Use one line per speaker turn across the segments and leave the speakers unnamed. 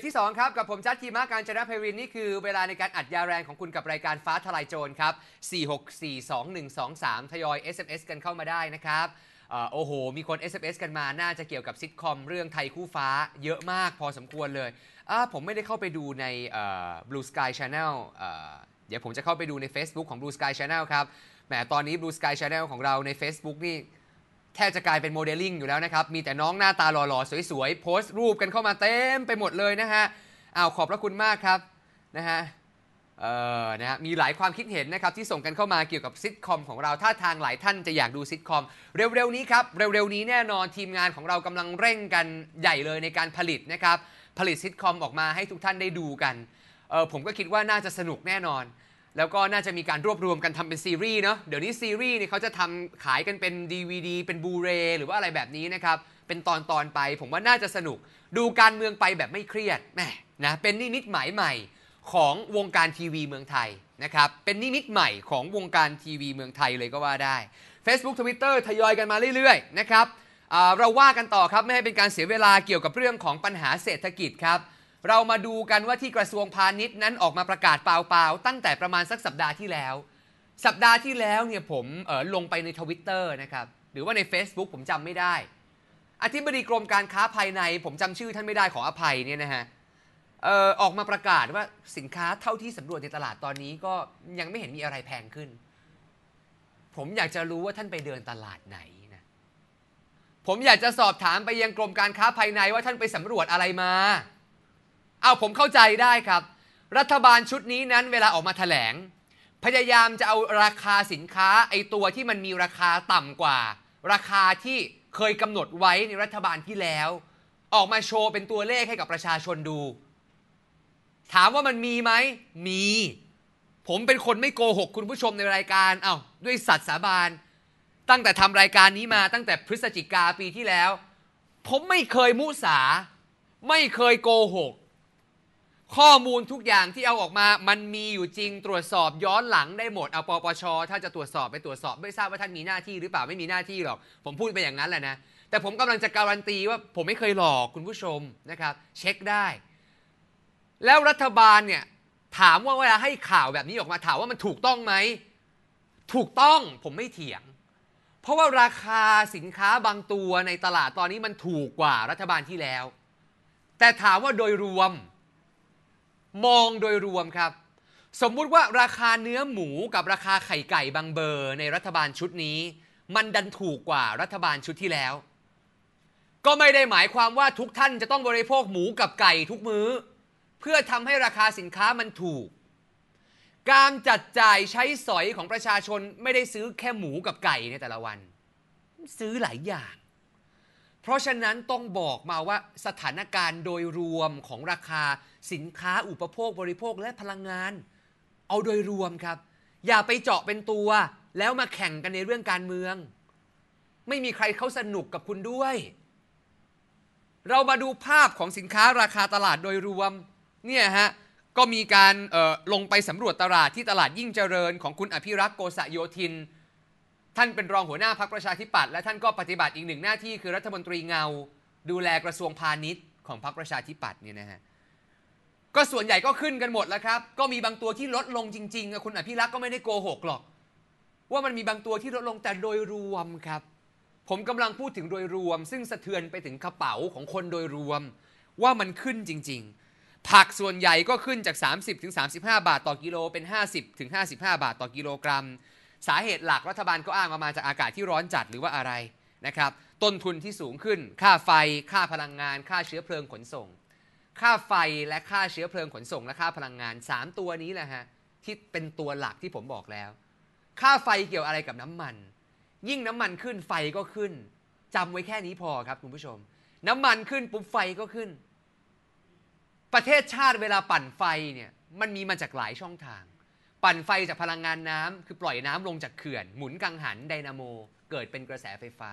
กที่2ครับ กับผมจัดทีมาการจนะเพริน นี่คือเวลาในการอัดยาแรงของคุณกับรายการฟ้าทลายโจรครับ 4642123 ทยอย SMS กันเข้ามาได้นะครับ โอ้โห มีคน SMS กันมาน่าจะเกี่ยวกับซิทคอม เรื่องไทยคู่ฟ้าเยอะมากพอสมควรเลย ผมไม่ได้เข้าไปดูใน Blue Sky Channel เดี๋ยวผมจะเข้าไปดูใน Facebook ของ Blue Sky Channel ครับ แหมตอนนี้ Blue Sky Channel ของเราใน Facebook นี่แทบจะกลายเป็นโมเดลลิ่งอยู่แล้วนะครับ มีแต่น้องหน้าตาหล่อๆ สวยๆโพสต์รูปกันเข้ามาเต็มไปหมดเลยนะฮะอ้าวขอบพระคุณมากครับนะฮะ เออนะฮะ มีหลายความคิดเห็นนะครับ ที่ส่งกันเข้ามาเกี่ยวกับซิทคอมของเราท่าทางหลายท่านจะอยากดูซิทคอมเร็วๆนี้ครับ เร็วๆนี้แน่นอนทีมงานของเรากำลังเร่งกันใหญ่เลยในการผลิตนะครับ ผลิตซิทคอมออกมาให้ทุกท่านได้ดูกันเออผมก็คิดว่าน่าจะสนุกแน่นอนแล้วก็น่าจะมีการรวบรวมกันทำเป็นซีรีส์เนาะเดี๋ยวนี้ซีรีส์เนี่ยเขาจะทำขายกันเป็น DVD เป็นบูเรหรือว่าอะไรแบบนี้นะครับเป็นตอนตอนไปผมว่าน่าจะสนุก ดูการเมืองไปแบบไม่เครียดแหมนะเป็นนิมิตใหม่ใหม่ของวงการทีวีเมืองไทยนะครับเป็นนิมิตใหม่ของวงการทีวีเมืองไทยเลยก็ว่าได้ Facebook Twitter ทยอยกันมาเรื่อยๆนะครับเราว่ากันต่อครับไม่ให้เป็นการเสียเวลาเกี่ยวกับเรื่องของปัญหาเศรษฐกิจครับเรามาดูกันว่าที่กระทรวงพาณิชย์นั้นออกมาประกาศเปล่าๆตั้งแต่ประมาณสักสัปดาห์ที่แล้ว สัปดาห์ที่แล้วเนี่ย ผมลงไปในทวิตเตอร์นะครับ หรือว่าใน Facebook ผมจำไม่ได้ อธิบดีกรมการค้าภายใน ผมจำชื่อท่านไม่ได้ขออภัยเนี่ยนะฮะออกมาประกาศว่าสินค้าเท่าที่สำรวจในตลาดตอนนี้ก็ยังไม่เห็นมีอะไรแพงขึ้น ผมอยากจะรู้ว่าท่านไปเดินตลาดไหนนะผมอยากจะสอบถามไปยังกรมการค้าภายในว่าท่านไปสำรวจอะไรมาเอาผมเข้าใจได้ครับ รัฐบาลชุดนี้นั้นเวลาออกมาถแถลง พยายามจะเอาราคาสินค้าไอตัวที่มันมีราคาต่ำกว่า ราคาที่เคยกำหนดไว้ในรัฐบาลที่แล้ว ออกมาโชว์เป็นตัวเลขให้กับประชาชนดู ถามว่ามันมีไหมมี ผมเป็นคนไม่โกหกคุณผู้ชมในรายการเอา้าด้วยสัตย์สาบานตั้งแต่ทำรายการนี้มาตั้งแต่พฤศจิกาปีที่แล้ว ผมไม่เคยมุสา ไม่เคยโกหกข้อมูลทุกอย่างที่เอาออกมา มันมีอยู่จริง ตรวจสอบย้อนหลังได้หมด เอาปปช ถ้าจะตรวจสอบไปตรวจสอบ ไม่ทราบว่าท่านมีหน้าที่หรือเปล่า ไม่มีหน้าที่หรอก ผมพูดไปอย่างนั้นแหละนะ แต่ผมกำลังจะการันตี ว่า ผมไม่เคยหลอกคุณผู้ชมนะครับ เช็คได้ แล้วรัฐบาลเนี่ย ถามว่าเวลาให้ข่าวแบบนี้ออกมาถามว่ามันถูกต้องไหม ถูกต้องผมไม่เถียง เพราะว่าราคาสินค้าบางตัวในตลาดตอนนี้มันถูกกว่ารัฐบาลที่แล้ว แต่ถามว่าโดยรวมมองโดยรวมครับ สมมุติว่าราคาเนื้อหมูกับราคาไข่ไก่บางเบอร์ในรัฐบาลชุดนี้ มันดันถูกกว่ารัฐบาลชุดที่แล้ว ก็ไม่ได้หมายความว่าทุกท่านจะต้องบริโภคหมูกับไก่ทุกมื้อเพื่อทำให้ราคาสินค้ามันถูก การจัดจ่ายใช้สอยของประชาชนไม่ได้ซื้อแค่หมูกับไก่ในแต่ละวัน ซื้อหลายอย่างเพราะฉะนั้นต้องบอกมาว่าสถานการณ์โดยรวมของราคาสินค้าอุปโภคบริโภคและพลังงาน เอาโดยรวมครับ อย่าไปเจาะเป็นตัว แล้วมาแข่งกันในเรื่องการเมือง ไม่มีใครเขาสนุกกับคุณด้วย เรามาดูภาพของสินค้าราคาตลาดโดยรวมเนี่ยฮะก็มีการลงไปสำรวจตลาดที่ตลาดยิ่งเจริญ ของคุณอภิรักษ์โกษโยธินท่านเป็นรองหัวหน้าพรรคประชาธิปัตย์และท่านก็ปฏิบัติอีกหนึ่งหน้าที่คือรัฐมนตรีเงา ดูแลกระทรวงพาณิชย์ของพรรคประชาธิปัตย์เนี่ยนะฮะก็ส่วนใหญ่ก็ขึ้นกันหมดแล้วครับก็มีบางตัวที่ลดลงจริงๆคุณอภิรักษ์ก็ไม่ได้โกหกหรอก ว่ามันมีบางตัวที่ลดลงแต่โดยรวมครับ ผมกำลังพูดถึงโดยรวม ซึ่งสะเทือนไปถึงกระเป๋าของคนโดยรวม ว่ามันขึ้นจริงๆผักส่วนใหญ่ก็ขึ้นจาก 30-35 บาทต่อกิโลเป็น 50-55 บาทต่อกิโลกรัมสาเหตุหลักรัฐบาลก็อ้างว่ามาจากอากาศที่ร้อนจัดหรือว่าอะไรนะครับต้นทุนที่สูงขึ้น ค่าไฟค่าพลังงาน ค่าเชื้อเพลิงขนส่ง ค่าไฟและค่าเชื้อเพลิงขนส่งและค่าพลังงาน 3 ตัวนี้แหละฮะที่เป็นตัวหลักที่ผมบอกแล้ว ค่าไฟเกี่ยวอะไรกับน้ำมัน ยิ่งน้ำมันขึ้นไฟก็ขึ้น จำไว้แค่นี้พอครับคุณผู้ชม น้ำมันขึ้น ปุ๊บไฟก็ขึ้น ประเทศชาติเวลาปั่นไฟเนี่ยมันมีมาจากหลายช่องทางปั่นไฟจากพลังงานน้ำคือปล่อยน้ำลงจากเขื่อนหมุนกังหันไดนาโม เกิดเป็นกระแสไฟฟ้า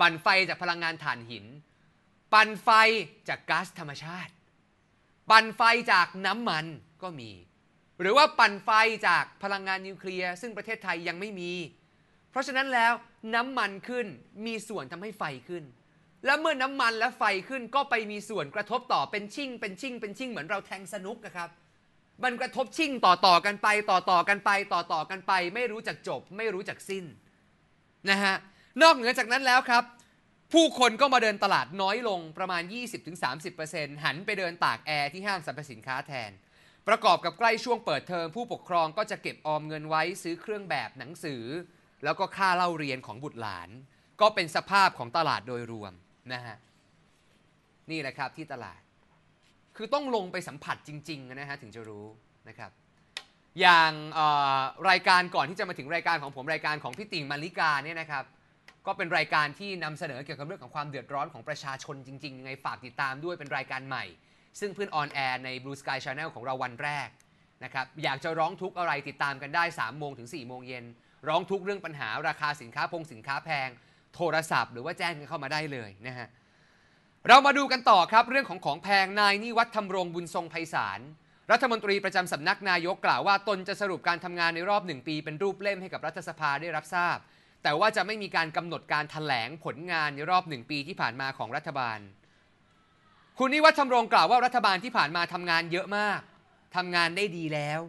ปั่นไฟจากพลังงานถ่านหิน ปั่นไฟจากก๊าซธรรมชาติปั่นไฟจากน้ำมันก็มี หรือว่าปั่นไฟจากพลังงานนิวเคลียร์ซึ่งประเทศไทยยังไม่มี เพราะฉะนั้นแล้วน้ำมันขึ้นมีส่วนทำให้ไฟขึ้น และเมื่อน้ำมันและไฟขึ้นก็ไปมีส่วนกระทบต่อเป็นชิ่ง เป็นชิ่งเป็นชิ่งเหมือนเราแทงสนุกนะครับมันกระทบชิ่งต่อต่อกันไปต่อต่อกันไปต่อต่อกันไปไม่รู้จักจบ ไม่รู้จักสิ้นนะฮะนอกเหนือจากนั้นแล้วครับ ผู้คนก็มาเดินตลาดน้อยลงประมาณ 20-30%หันไปเดินตากแอร์ที่ห้างสรรพสินค้าแทน ประกอบกับใกล้ช่วงเปิดเทอม ผู้ปกครองก็จะเก็บออมเงินไว้ซื้อเครื่องแบบหนังสือ แล้วก็ค่าเล่าเรียนของบุตรหลาน ก็เป็นสภาพของตลาดโดยรวมนะฮะนี่แหละครับที่ตลาดคือต้องลงไปสัมผัสจริงๆนะฮะถึงจะรู้นะครับอย่างรายการก่อนที่จะมาถึงรายการของผมรายการของพี่ติ่งมาริกาเนี่ยนะครับก็เป็นรายการที่นำเสนอเกี่ยวกับเรื่องของความเดือดร้อนของประชาชนจริงๆยังไงฝากติดตามด้วยเป็นรายการใหม่ ซึ่งเพื่อนออนแอร์ใน Blue Sky Channel ของเราวันแรกนะครับอยากจะร้องทุกข์อะไรติดตามกันได้3โมงถึง4โมงเย็นร้องทุกข์เรื่องปัญหาราคาสินค้าพงสินค้าแพงโทรศัพท์หรือว่าแจ้งเข้ามาได้เลยนะฮะเรามาดูกันต่อครับเรื่องของของแพงนายนิวัฒน์ธรรมรงบุญทรงไพศาลรัฐมนตรีประจำสำนักนายกกล่าวว่าตนจะสรุปการทำงานในรอบหนึ่งปี เป็นรูปเล่มให้กับรัฐสภาได้รับทราบ แต่ว่าจะไม่มีการกำหนดการถแถลงผลงานในรอบหนึ่งปีที่ผ่านมาของรัฐบาล คุณนิวัฒน์ธรรมรงกล่าวว่ารัฐบาลที่ผ่านมาทำงานเยอะมากทำงานได้ดีแล้ว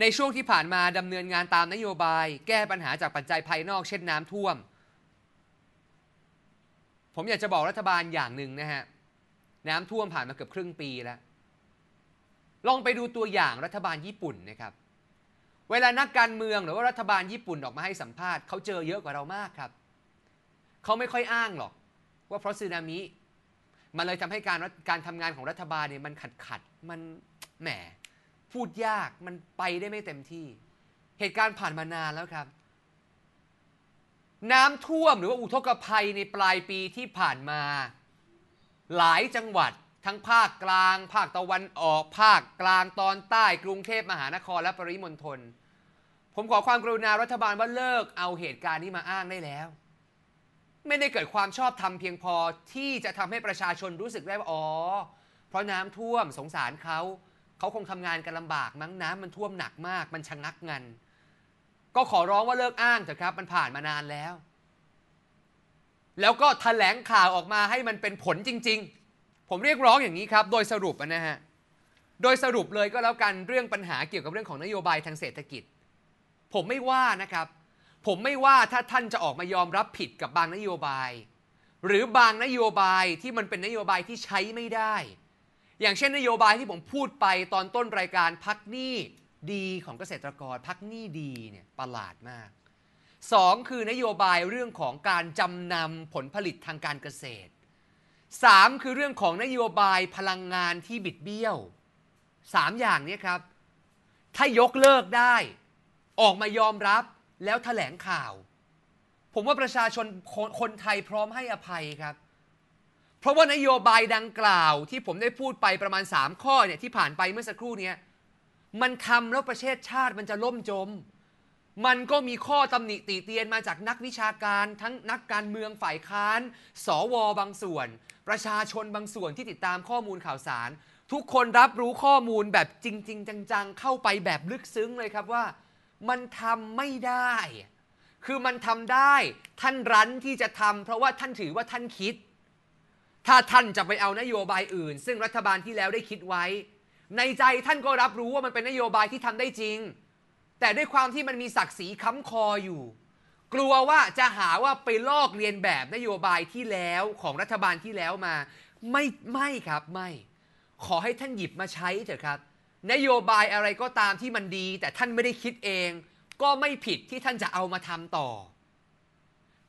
ในช่วงที่ผ่านมาดำเนินงานตามนโยบายแก้ปัญหาจากปัจจัยภายนอกเช่นน้ำท่วมผมอยากจะบอกรัฐบาลอย่างหนึ่งนะฮะ น้ำท่วมผ่านมาเกือบครึ่งปีแล้ว ลองไปดูตัวอย่างรัฐบาลญี่ปุ่นนะครับ เวลานักการเมืองหรือว่ารัฐบาลญี่ปุ่นออกมาให้สัมภาษณ์เขาเจอเยอะกว่าเรามากครับเขาไม่ค่อยอ้างหรอก ว่าเพราะสึนามิมันเลยทำให้การการทำงานของรัฐบาลเนี่ย มันขัดขัดมันแหม พูดยากมันไปได้ไม่เต็มที่ เหตุการณ์ผ่านมานานแล้วครับน้ำท่วม หรือว่าอุทกภัยในปลายปีที่ผ่านมา หลายจังหวัดทั้งภาคกลาง ภาคตะวันออก ภาคกลางตอนใต้กรุงเทพมหานคร และปริมณฑลผมขอความกรุณารัฐบาลว่าเลิกเอาเหตุการณ์นี้มาอ้างได้แล้ว ไม่ได้เกิดความชอบธรรมเพียงพอที่จะทำให้ประชาชนรู้สึกได้ว่า อ๋อ เพราะน้ำท่วมสงสารเขาเขาคงทำงานกันลำบากมั้งน้ำมันท่วมหนักมากมันชะงักงันก็ขอร้องว่าเลิกอ้างเถอะครับมันผ่านมานานแล้ว แล้วก็ถแถลงข่าวออกมาให้มันเป็นผลจริงๆ ผมเรียกร้องอย่างนี้ครับ โดยสรุปนะฮะโดยสรุปเลยก็แล้วกันเรื่องปัญหาเกี่ยวกับเรื่องของนโยบายทางเศรษฐกิจ ผมไม่ว่านะครับ ผมไม่ว่าถ้าท่านจะออกมายอมรับผิดกับบางนโยบาย หรือบางนโยบายที่มันเป็นนโยบายที่ใช้ไม่ได้ อย่างเช่นนโยบายที่ผมพูดไปตอนต้นรายการพักหนี้ดีของเกษตรกรพักหนี้ดีเนี่ยประหลาดมาก 2 คือนโยบายเรื่องของการจำนำผลผลิตทางการเกษตร3คือเรื่องของนโยบายพลังงานที่บิดเบี้ยว 3 อย่างนี้ครับ ถ้ายกเลิกได้ ออกมายอมรับแล้วถแถลงข่าว ผมว่าประชาชนคนคนไทยพร้อมให้อภัยครับ เพราะว่านโยบายดังกล่าวที่ผมได้พูดไปประมาณ 3 ข้อเนี่ยที่ผ่านไปเมื่อสักครู่เนี้มันทำแล้วประเทศชาติมันจะล่มจม มันก็มีข้อตำหนิติเตียนมาจากนักวิชาการ ทั้งนักการเมืองฝ่ายค้าน สวบางส่วน ประชาชนบางส่วนที่ติดตามข้อมูลข่าวสาร ทุกคนรับรู้ข้อมูลแบบจริง ๆ จังๆเข้าไปแบบลึกซึ้งเลยครับว่า มันทำไม่ได้ คือมันทำได้ท่านรั้นที่จะทำเพราะว่าท่านถือว่าท่านคิด ถ้าท่านจะไปเอานโยบายอื่น ซึ่งรัฐบาลที่แล้วได้คิดไว้ในใจท่านก็รับรู้ว่ามันเป็นนโยบายที่ทำได้จริง แต่ด้วยความที่มันมีศักดิ์ศรีค้าคออยู่ กลัวว่าจะหาว่าไปลอกเรียนแบบนโยบายที่แล้วของรัฐบาลที่แล้วมา ไม่ไม่ครับไม่ ขอให้ท่านหยิบมาใช้เถอะครับ นโยบายอะไรก็ตามที่มันดี แต่ท่านไม่ได้คิดเอง ก็ไม่ผิดที่ท่านจะเอามาทำต่อ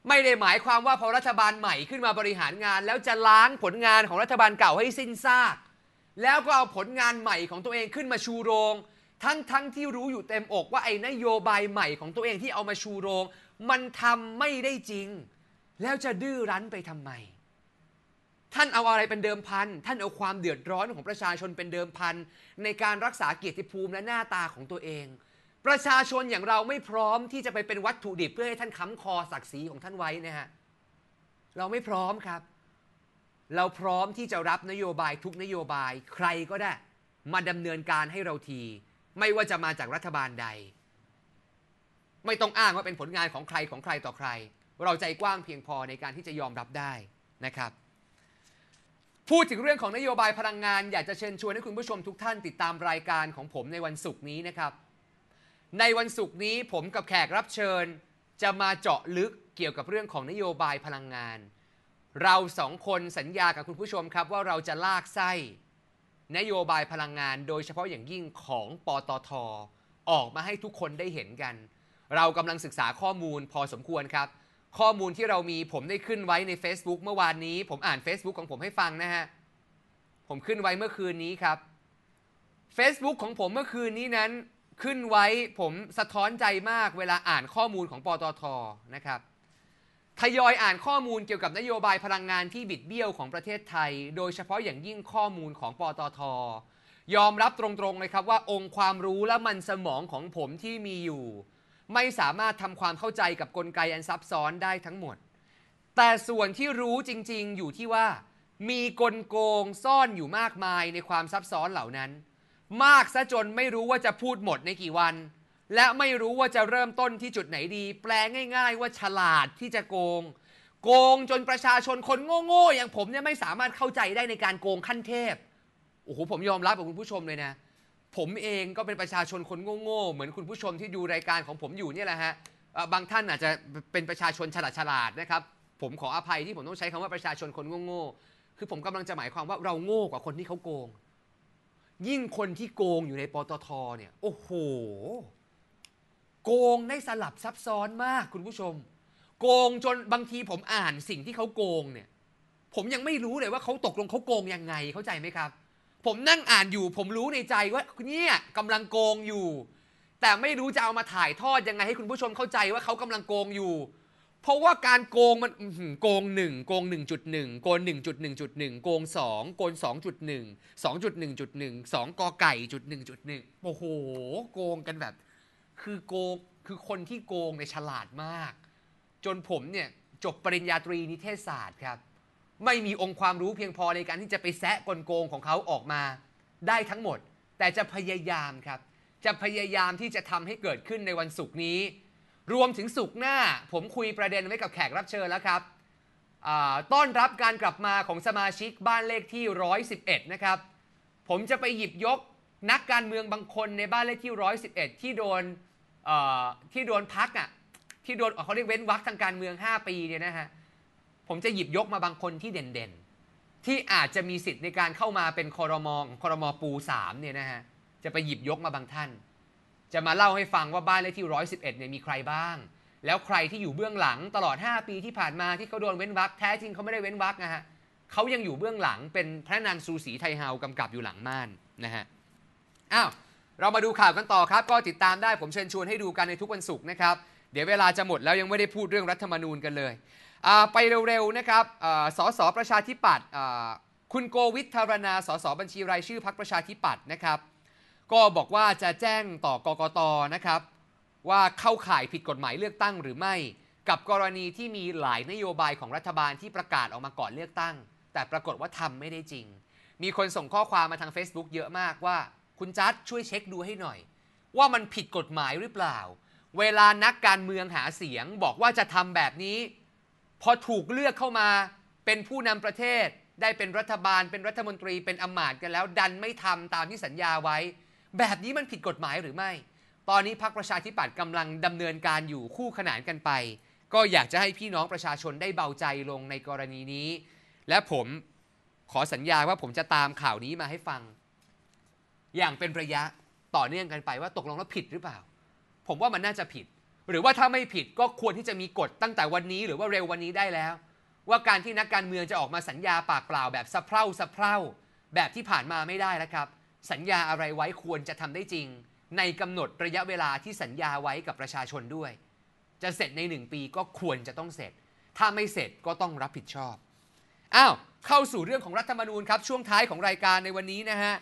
ไม่ได้หมายความว่าพอรัฐบาลใหม่ขึ้นมาบริหารงาน แล้วจะล้างผลงานของรัฐบาลเก่าให้สิ้นซากแล้วก็เอาผลงานใหม่ของตัวเองขึ้นมาชูโรงทั้งทั้งที่รู้อยู่เต็มอกว่าไอ้นโยบายใหม่ของตัวเองที่เอามาชูโรงมันทำไม่ได้จริง แล้วจะดื้อรั้นไปทำไมท่านเอาอะไรเป็นเดิมพันท่านเอาความเดือดร้อนของประชาชนเป็นเดิมพันในการรักษาเกียรติภูมิและหน้าตาของตัวเอง ประชาชนอย่างเราไม่พร้อมที่จะไปเป็นวัตถุดิบเพื่อให้ท่านค้ำคอศักดิ์ศรีของท่านไว้นะฮะเราไม่พร้อมครับเราพร้อมที่จะรับนโยบายทุกนโยบายใครก็ได้มาดำเนินการให้เราที ไม่ว่าจะมาจากรัฐบาลใด ไม่ต้องอ้างว่าเป็นผลงานของใครของใครต่อใครเราใจกว้างเพียงพอในการที่จะยอมรับได้นะครับพูดถึงเรื่องของนโยบายพลังงานอยากจะเชิญชวนให้คุณผู้ชมทุกท่านติดตามรายการของผมในวันศุกร์นี้นะครับ ในวันศุกร์นี้ผมกับแขกรับเชิญ จะมาเจาะลึกเกี่ยวกับเรื่องของนโยบายพลังงานเราสองคนสัญญากับคุณผู้ชมครับ ว่าเราจะลากไส้นโยบายพลังงาน โดยเฉพาะอย่างยิ่งของปตท ออกมาให้ทุกคนได้เห็นกัน เรากำลังศึกษาข้อมูลพอสมควรครับ ข้อมูลที่เรามีผมได้ขึ้นไว้ใน Facebook เมื่อวานนี้ ผมอ่าน Facebook ของผมให้ฟังนะฮะ ผมขึ้นไว้เมื่อคืนนี้ครับ Facebook ของผมเมื่อคืนนี้นั้น ขึ้นไว้ ผมสะท้อนใจมากเวลาอ่านข้อมูลของปตทนะครับทยอยอ่านข้อมูลเกี่ยวกับนโยบายพลังงานที่บิดเบี้ยวของประเทศไทย โดยเฉพาะอย่างยิ่งข้อมูลของปตท ยอมรับตรงๆเลยครับว่าองค์ความรู้และมันสมองของผมที่มีอยู่ ไม่สามารถทำความเข้าใจกับกลไกอันซับซ้อนได้ทั้งหมด แต่ส่วนที่รู้จริงๆ อยู่ที่ว่า มีกลโกงซ่อนอยู่มากมายในความซับซ้อนเหล่านั้น มากซะจนไม่รู้ว่าจะพูดหมดในกี่วันและไม่รู้ว่าจะเริ่มต้นที่จุดไหนดี แปลง่ายๆว่าฉลาดที่จะโกง โกงจนประชาชนคนโง่ๆอย่างผมเนี่ยไม่สามารถเข้าใจได้ในการโกงขั้นเทพโอ้โหผมยอมรับกับคุณผู้ชมเลยนะ ผมเองก็เป็นประชาชนคนโง่ๆเหมือนคุณผู้ชมที่ดูรายการของผมอยู่เนี่ยแหละฮะบางท่านอาจจะเป็นประชาชนฉลาดฉลาดนะครับ ผมขออภัยที่ผมต้องใช้คำว่าประชาชนคนโง่ๆคือผมกำลังจะหมายความว่าเราโง่กว่าคนที่เขาโกง ยิ่งคนที่โกงอยู่ในปตทเนี่ย โอ้โหโกงได้สลับซับซ้อนมากคุณผู้ชม โกงจนบางทีผมอ่านสิ่งที่เขาโกงเนี่ยผมยังไม่รู้เลยว่าเขาตกลงเขาโกงยังไงเข้าใจไหมครับ ผมนั่งอ่านอยู่ผมรู้ในใจว่าเนี่ยกำลังโกงอยู่ แต่ไม่รู้จะเอามาถ่ายทอดยังไงให้คุณผู้ชมเข้าใจว่าเขากำลังโกงอยู่ เพราะว่าการโกงมันโกงหนึ่งโกงหนึ่งจุดหนึ่งโกงหนึ่งจุดหนึ่งจุดหนึ่งโกงสองโกงสองจุดหนึ่งสองจุดหนึ่งจุดหนึ่งสองกอไก่จุดหนึ่งจุดหนึ่งโอ้โหโกงกันแบบคือโกงคือคนที่โกงในฉลาดมาก จนผมเนี่ยจบปริญญาตรีนิเทศศาสตร์ครับไม่มีองค์ความรู้เพียงพอในการที่จะไปแซะกลโกงของเขาออกมา ได้ทั้งหมด แต่จะพยายามครับ จะพยายามที่จะทำให้เกิดขึ้นในวันศุกร์นี้ รวมถึงศุกร์หน้า ผมคุยประเด็นไว้กับแขกรับเชิญแล้วครับต้อนรับการกลับมาของสมาชิกบ้านเลขที่ 111 นะครับ ผมจะไปหยิบยกนักการเมืองบางคนในบ้านเลขที่ 111 ที่โดนที่โดนพักอ่ะที่โดนเขาเรียกเว้นวักทางการเมือง 5 ปีเนี่ยนะฮะผมจะหยิบยกมาบางคนที่เด่นๆที่อาจจะมีสิทธิ์ในการเข้ามาเป็นคอรมองคอรมอปู3เนี่ยนะฮะจะไปหยิบยกมาบางท่าน จะมาเล่าให้ฟังว่าบ้านเลขที่ 111เนี่ยมีใครบ้าง แล้วใครที่อยู่เบื้องหลังตลอด 5 ปีที่ผ่านมาที่เขาโดนเว้นวักแท้จริงเขาไม่ได้เว้นวักนะฮะเขายังอยู่เบื้องหลังเป็นพระนางซูสีไทยเฮากำกับอยู่หลังม่านนะฮะอ้าวเรามาดูข่าวกันต่อครับก็ติดตามได้ผมเชิญชวนให้ดูกันในทุกวันศุกร์นะครับเดี๋ยวเวลาจะหมดแล้วยังไม่ได้พูดเรื่องรัฐธรรมนูญกันเลย ไปเร็ว ๆ นะครับสสประชาธิปัตย์คุณโกวิทธารณาสสบัญชีรายชื่อพักประชาธิปัตย์นะครับ ก็บอกว่าจะแจ้งต่อกกตนะครับว่าเข้าข่ายผิดกฎหมายเลือกตั้งหรือไม่ กับกรณีที่มีหลายนโยบายของรัฐบาลที่ประกาศออกมาก่อนเลือกตั้ง แต่ปรากฏว่าทำไม่ได้จริง มีคนส่งข้อความมาทาง Facebook เยอะมากว่าคุณจัดช่วยเช็คดูให้หน่อย ว่ามันผิดกฎหมายหรือเปล่า เวลานักการเมืองหาเสียงบอกว่าจะทำแบบนี้ พอถูกเลือกเข้ามาเป็นผู้นำประเทศ ได้เป็นรัฐบาลเป็นรัฐมนตรีเป็นอมาตย์กันแล้ว ดันไม่ทำตามที่สัญญาไว้ แบบนี้มันผิดกฎหมายหรือไม่ ตอนนี้พรรคประชาธิปัตย์กำลังดำเนินการอยู่คู่ขนานกันไป ก็อยากจะให้พี่น้องประชาชนได้เบาใจลงในกรณีนี้ และผมขอสัญญาว่าผมจะตามข่าวนี้มาให้ฟังอย่างเป็นระยะต่อเนื่องกันไปว่า ตกลงแล้วผิดหรือเปล่า ผมว่ามันน่าจะผิด หรือว่าถ้าไม่ผิดก็ควรที่จะมีกฎตั้งแต่วันนี้หรือว่าเร็ววันนี้ได้แล้ว ว่าการที่นักการเมืองจะออกมาสัญญาปากเปล่า แบบสะเพร่าสะเพร่าแบบที่ผ่านมาไม่ได้แล้วครับ สัญญาอะไรไว้ควรจะทำได้จริง ในกำหนดระยะเวลาที่สัญญาไว้กับประชาชนด้วย จะเสร็จในหนึ่งปีก็ควรจะต้องเสร็จ ถ้าไม่เสร็จก็ต้องรับผิดชอบอ้าวเข้าสู่เรื่องของรัฐธรรมนูญครับช่วงท้ายของรายการในวันนี้นะฮะ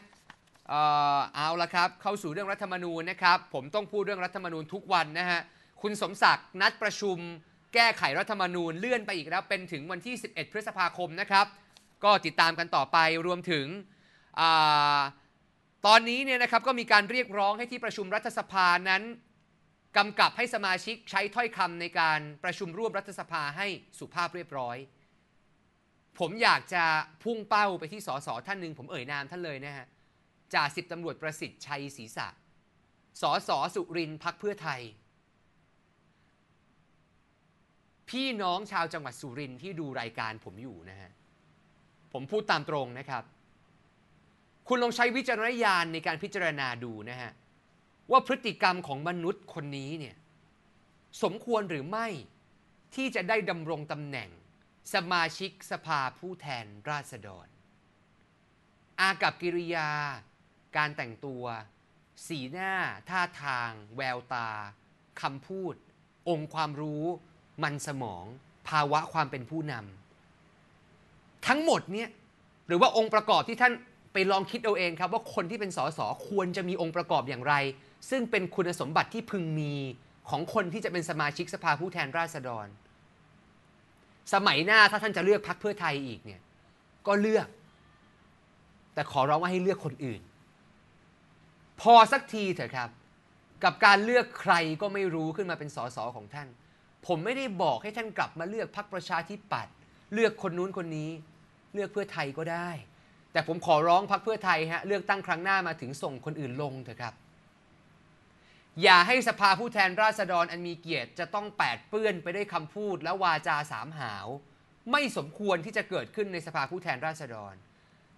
เอาละครับ เข้าสู่เรื่องรัฐธรรมนูญนะครับผมต้องพูดเรื่องรัฐธรรมนูญทุกวันนะฮะคุณสมศักดิ์นัดประชุมแก้ไขรัฐธรรมนูญเลื่อนไปอีกแล้วเป็นถึงวันที่ 11 พฤษภาคมนะครับ ก็ติดตามกันต่อไปรวมถึงตอนนี้เนี่ยนะครับก็มีการเรียกร้องให้ที่ประชุมรัฐสภานั้นกำกับให้สมาชิกใช้ถ้อยคำในการประชุมร่วมรัฐสภาให้สุภาพเรียบร้อย ผมอยากจะพุ่งเป้าไปที่สสท่านหนึ่งผมเอ่ยนามท่านเลยนะฮะจ่าสิบตำรวจประสิทธิ์ชัยศรีษะสอสอสุรินพักเพื่อไทย พี่น้องชาวจังหวัดสุรินที่ดูรายการผมอยู่นะฮะ ผมพูดตามตรงนะครับ คุณลองใช้วิจารณญาณในการพิจารณาดูนะฮะ ว่าพฤติกรรมของมนุษย์คนนี้เนี่ยสมควรหรือไม่ที่จะได้ดำรงตำแหน่ง สมาชิกสภาผู้แทนราษฎร อากับกิริยาการแต่งตัวสีหน้า ท่าทาง แววตาคำพูด องค์ความรู้ มันสมอง ภาวะความเป็นผู้นำทั้งหมดเนี่ยหรือว่าองค์ประกอบที่ท่านไปลองคิดเอาเองครับ ว่าคนที่เป็นสสควรจะมีองค์ประกอบอย่างไร ซึ่งเป็นคุณสมบัติที่พึงมีของคนที่จะเป็นสมาชิกสภาผู้แทนราษฎร สมัยหน้าถ้าท่านจะเลือกพรรคเพื่อไทยอีกเนี่ยก็เลือก แต่ขอร้องว่าให้เลือกคนอื่นพอสักทีเถอะครับ กับการเลือกใครก็ไม่รู้ขึ้นมาเป็นสสของท่าน ผมไม่ได้บอกให้ท่านกลับมาเลือกพรรคประชาธิปัตย์เลือกคนนู้นคนนี้เลือกเพื่อไทยก็ได้ แต่ผมขอร้องพรรคเพื่อไทยฮะเลือกตั้งครั้งหน้ามาถึงส่งคนอื่นลงเถอะครับ อย่าให้สภาผู้แทนราษฎรอันมีเกียรติ จะต้องแปดเปื้อนไปด้วยคำพูดและวาจาสามหาวไม่สมควรที่จะเกิดขึ้นในสภาผู้แทนราษฎร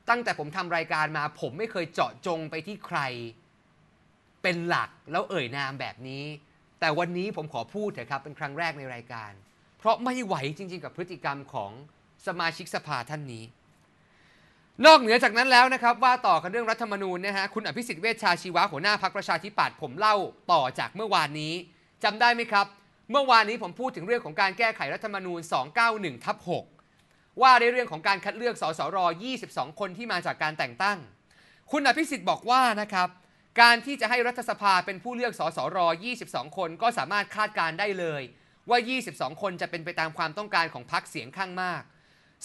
ตั้งแต่ผมทำรายการมา ผมไม่เคยเจาะจงไปที่ใครเป็นหลักแล้วเอ่ยนามแบบนี้ แต่วันนี้ผมขอพูดเถอะครับ เป็นครั้งแรกในรายการ เพราะไม่ไหวจริง ๆกับพฤติกรรมของสมาชิกสภาท่านนี้ นอกเหนือจากนั้นแล้วนะครับ ว่าต่อกันเรื่องรัฐธรรมนูญนะฮะคุณอภิสิทธิ์เวชชาชีวะหัวหน้าพักประชาธิปัตย์ผมเล่าต่อจากเมื่อวานนี้ จำได้ไหมครับ เมื่อวานนี้ผมพูดถึงเรื่องของการแก้ไขรัฐธรรมนูญ 291ทับ6ว่าในเรื่องของการคัดเลือกสสร 22 คนที่มาจากการแต่งตั้ง คุณอภิสิทธิ์บอกว่านะครับการที่จะให้รัฐสภาเป็นผู้เลือกสสร22 คนก็สามารถคาดการได้เลย ว่า22คนจะเป็นไปตามความต้องการของพักเสียงข้างมาก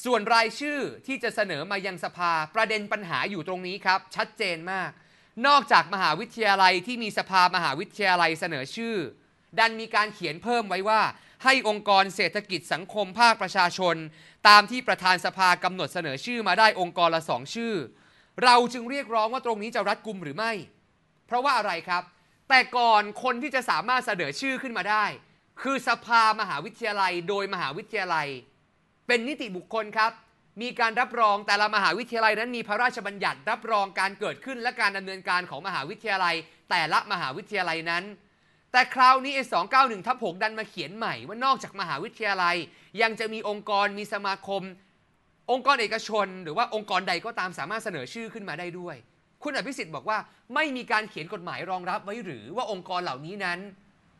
ส่วนรายชื่อที่จะเสนอมายังสภาประเด็นปัญหาอยู่ตรงนี้ครับ ชัดเจนมาก นอกจากมหาวิทยาลัยที่มีสภามหาวิทยาลัยเสนอชื่อ ดันมีการเขียนเพิ่มไว้ว่า ให้องค์กรเศรษฐกิจสังคมภาคประชาชน ตามที่ประธานสภากำหนดเสนอชื่อมาได้องค์กรละสองชื่อ เราจึงเรียกร้องว่าตรงนี้จะรัดกุมหรือไม่เพราะว่าอะไรครับ แต่ก่อนคนที่จะสามารถเสนอชื่อขึ้นมาได้ คือสภามหาวิทยาลัย โดยมหาวิทยาลัย เป็นนิติบุคคลครับ มีการรับรองแต่ละมหาวิทยาลัยนั้นมีพระราชบัญญัติรับรองการเกิดขึ้น และการดำเนินการของมหาวิทยาลัย แต่ละมหาวิทยาลัยนั้น แต่คราวนี้เออสงก้ึ่งทับกดันมาเขียนใหม่ว่านอกจากมหาวิทยาลัย ยังจะมีองค์กรมีสมาคม องค์กรเอกชน หรือว่าองค์กรใดก็ตามสามารถเสนอชื่อขึ้นมาได้ด้วยคุณอภิสิทธิ์บอกว่าไม่มีการเขียนกฎหมายรองรับไว้หรือว่าองค์กรเหล่านี้นั้น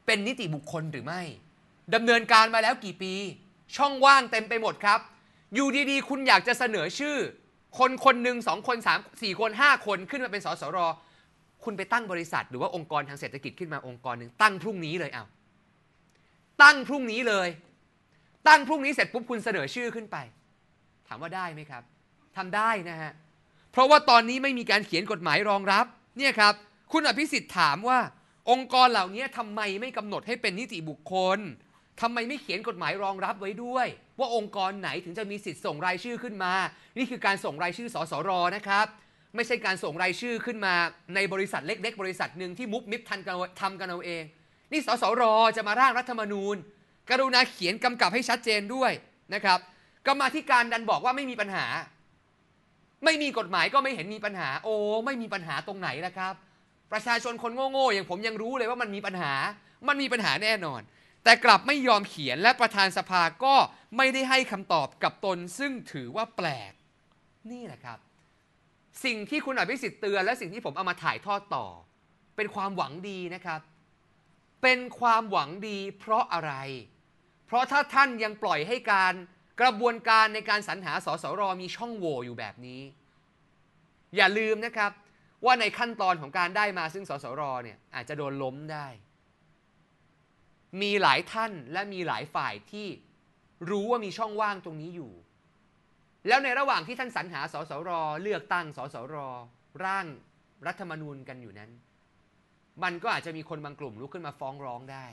เป็นนิติบุคคลหรือไม่ ดำเนินการมาแล้วกี่ปี ช่องว่างเต็มไปหมดครับ อยู่ดีๆ คุณอยากจะเสนอชื่อ คนคนหนึ่งสองคนสามสี่คนห้าคน ขึ้นมาเป็นสสร คุณไปตั้งบริษัท หรือว่าองค์กรทางเศรษฐกิจขึ้นมาองค์กรหนึ่งตั้งพรุ่งนี้เลยเอาตั้งพรุ่งนี้เลย ตั้งพรุ่งนี้เสร็จปุ๊บคุณเสนอชื่อขึ้นไป ถามว่าได้ไหมครับทำได้นะฮะเพราะว่าตอนนี้ไม่มีการเขียนกฎหมายรองรับเนี่ยครับคุณอภิสิทธิ์ถามว่าองค์กรเหล่านี้ทำไมไม่กำหนดให้เป็นนิติบุคคลทำไมไม่เขียนกฎหมายรองรับไว้ด้วย ว่าองค์กรไหนถึงจะมีสิทธิ์ส่งรายชื่อขึ้นมา นี่คือการส่งรายชื่อสสรนะครับ ไม่ใช่การส่งรายชื่อขึ้นมาในบริษัทเล็กๆบริษัทหนึ่งที่มุบมิบทันกันทำกันเอาเอง นี่สสรจะมาร่างรัฐธรรมนูญ กรุณาเขียนกำกับให้ชัดเจนด้วยนะครับกรรมาธิการดันบอกว่าไม่มีปัญหาไม่มีกฎหมายก็ไม่เห็นมีปัญหาโอ้ไม่มีปัญหาตรงไหนล่ะครับ ประชาชนคนโง่ๆอย่างผมยังรู้เลยว่ามันมีปัญหามันมีปัญหาแน่นอน แต่กลับไม่ยอมเขียนและประธานสภาก็ไม่ได้ให้คำตอบกับตนซึ่งถือว่าแปลก นี่แหละครับ สิ่งที่คุณอภิสิทธิ์เตือนและสิ่งที่ผมเอามาถ่ายทอดต่อ เป็นความหวังดีนะครับ เป็นความหวังดีเพราะอะไร เพราะถ้าท่านยังปล่อยให้การกระบวนการในการสรรหาสสรมีช่องโหว่อยู่แบบนี้ อย่าลืมนะครับว่าในขั้นตอนของการได้มาซึ่งสสรเนี่ยอาจจะโดนล้มได้ มีหลายท่านและมีหลายฝ่ายที่รู้ว่ามีช่องว่างตรงนี้อยู่ แล้วในระหว่างที่ท่านสรรหาสสรเลือกตั้งสสรร่างรัฐมนูญกันอยู่นั้น มันก็อาจจะมีคนบางกลุ่มลุกขึ้นมาฟ้องร้องได้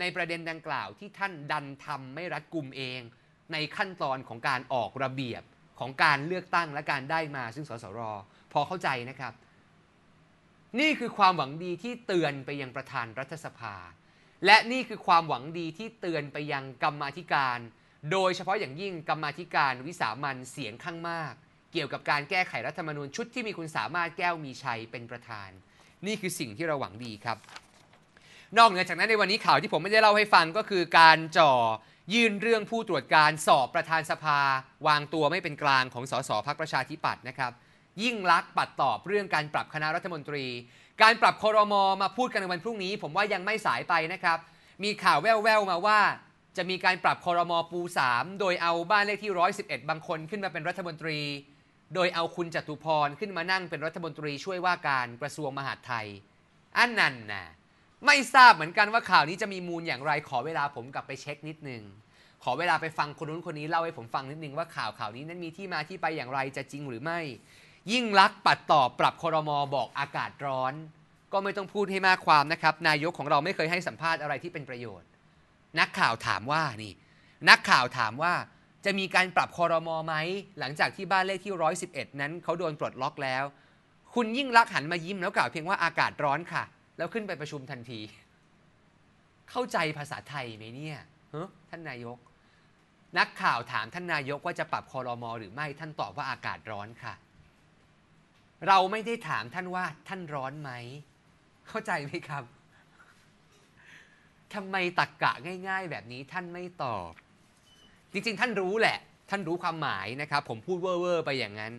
ในประเด็นดังกล่าวที่ท่านดันทำไม่รัดกลุ่มเองในขั้นตอนของการออกระเบียบของการเลือกตั้งและการได้มาซึ่งสสร พอเข้าใจนะครับ นี่คือความหวังดีที่เตือนไปยังประธานรัฐสภา และนี่คือความหวังดีที่เตือนไปยังกรรมธิการ โดยเฉพาะอย่างยิ่งกรรมธิการวิสามันเสียงข้างมาก เกี่ยวกับการแก้ไขรัฐธรรมนูญชุดที่มีคุณสามารถแก้วมีชัยเป็นประธาน นี่คือสิ่งที่เราหวังดีครับ นอกเหนือจากนั้นในวันนี้ข่าวที่ผมไม่ได้เล่าให้ฟังก็คือการจ่อยื่นเรื่องผู้ตรวจการสอบประธานสภา วางตัวไม่เป็นกลางของสสพักประชาธิปัตย์นะครับ ยิ่งลักษณ์ปัดตอบเรื่องการปรับคณะรัฐมนตรี การปรับคอรมอมาพูดกันในวันพรุ่งนี้ ผมว่ายังไม่สายไปนะครับ มีข่าวแว่วๆ มาว่า จะมีการปรับคอรมอปู3โดยเอาบ้านเลขที่ 111 บางคนขึ้นมาเป็นรัฐมนตรี โดยเอาคุณจตุพรขึ้นมานั่งเป็นรัฐมนตรี ช่วยว่าการกระทรวงมหาดไทยอันนั่นนะ่ะไม่ทราบเหมือนกันว่าข่าวนี้จะมีมูลอย่างไร ขอเวลาผมกลับไปเช็คนิดนึง ขอเวลาไปฟังคนนู้นคนนี้ เล่าให้ผมฟังนิดนึงว่าข่าวข่าวนี้นั้นมีที่มาที่ไปอย่างไรจะจริงหรือไม่ ยิ่งลักษ์ปัดต่อปรับครมอบอกอากาศร้อน ก็ไม่ต้องพูดให้มากความนะครับ นายกของเราไม่เคยให้สัมภาษณ์อะไรที่เป็นประโยชน์ นักข่าวถามว่านี่นักข่าวถามว่าจะมีการปรับคอรมอไหมหลังจากที่บ้านเลขที่111นั้นเขาโดนปลดล็อกแล้ว คุณยิ่งลักษ์หันมายิ้ม แล้วกล่าวเพียงว่าอากาศร้อนค่ะแล้วขึ้นไปประชุมทันที เข้าใจภาษาไทยไหมเนี่ยท่านนายก นักข่าวถามท่านนายกว่าจะปรับคอรมอหรือไม่ ท่านตอบว่าอากาศร้อนค่ะ เราไม่ได้ถามท่านว่า ท่านร้อนไหม เข้าใจไหมครับทำไมตักกะง่าย ๆ แบบนี้ท่านไม่ตอบ จริงๆ ท่านรู้แหละ ท่านรู้ความหมายนะครับ ผมพูดเว่อร์ไปอย่างนั้น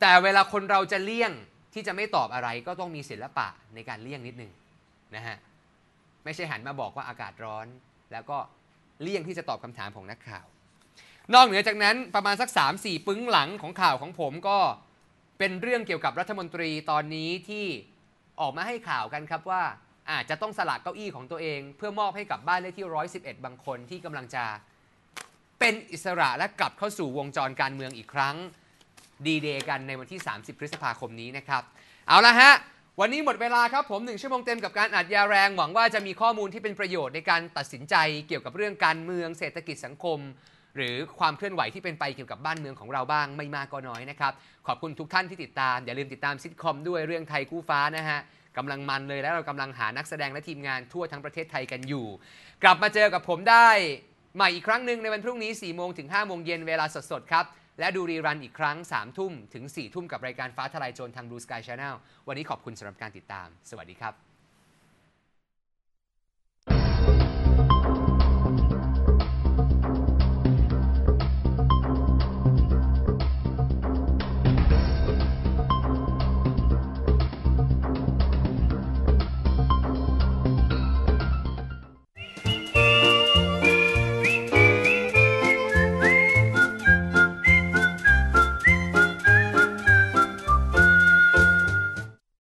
แต่เวลาคนเราจะเลี่ยงที่จะไม่ตอบอะไรก็ต้องมีศิลปะในการเลี่ยงนิดนึงนะฮะไม่ใช่หันมาบอกว่าอากาศร้อนแล้วก็เลี่ยงที่จะตอบคำถามของนักข่าว นอกเหนือจากนั้นประมาณสัก 3-4 ปึ้งหลังของข่าวของผมก็เป็นเรื่องเกี่ยวกับรัฐมนตรีตอนนี้ที่ออกมาให้ข่าวกันครับว่าอาจจะต้องสลกเก้าอี้ของตัวเอง เพื่อมอบให้กับบ้านเลขที่111 บางคนที่กำลังจะเป็นอิสระและกลับเข้าสู่วงจรการเมืองอีกครั้งดีเดย์กันในวันที่ 30 พฤษภาคมนี้นะครับ เอาละฮะ วันนี้หมดเวลาครับผมหนึ่งชั่วโมงเต็มกับการอัดยาแรง หวังว่าจะมีข้อมูลที่เป็นประโยชน์ในการตัดสินใจ เกี่ยวกับเรื่องการเมืองเศรษฐกิจสังคม หรือความเคลื่อนไหวที่เป็นไปเกี่ยวกับบ้านเมืองของเราบ้างไม่มากก็น้อยนะครับ ขอบคุณทุกท่านที่ติดตาม อย่าลืมติดตามซิทคอมด้วยเรื่องไทยกู้ฟ้านะฮะกำลังมันเลย และเรากำลังหานักแสดงและทีมงานทั่วทั้งประเทศไทยกันอยู่ กลับมาเจอกับผมได้ ใหม่อีกครั้งหนึ่งในวันพรุ่งนี้4โมงถึง5โมงเย็นเวลาสดๆครับและดูรีรันอีกครั้ง3ทุ่ม ถึง4ทุ่มกับ รายการฟ้าทลายโจรทาง Blue Sky Channel วันนี้ขอบคุณสำหรับการติดตาม สวัสดีครับ